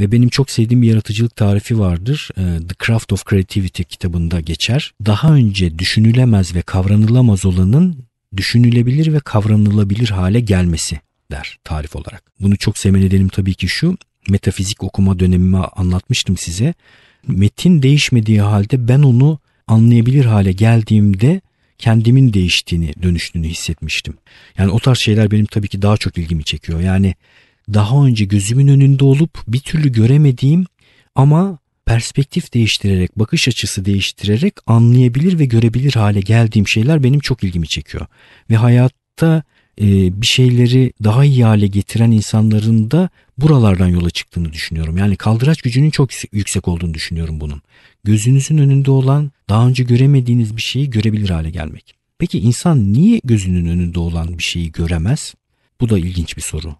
Ve benim çok sevdiğim bir yaratıcılık tarifi vardır. Ee, The Craft of Creativity kitabında geçer. Daha önce düşünülemez ve kavranılamaz olanın düşünülebilir ve kavranılabilir hale gelmesi der tarif olarak. Bunu çok sevme nedenim tabii ki şu. Metafizik okuma dönemimi anlatmıştım size. Metin değişmediği halde ben onu anlayabilir hale geldiğimde kendimin değiştiğini, dönüştüğünü hissetmiştim. Yani o tarz şeyler benim tabii ki daha çok ilgimi çekiyor. Yani daha önce gözümün önünde olup bir türlü göremediğim ama perspektif değiştirerek, bakış açısı değiştirerek anlayabilir ve görebilir hale geldiğim şeyler benim çok ilgimi çekiyor. Ve hayatta e, bir şeyleri daha iyi hale getiren insanların da buralardan yola çıktığını düşünüyorum. Yani kaldıraç gücünün çok yüksek olduğunu düşünüyorum bunun. Gözünüzün önünde olan daha önce göremediğiniz bir şeyi görebilir hale gelmek. Peki insan niye gözünün önünde olan bir şeyi göremez? Bu da ilginç bir soru.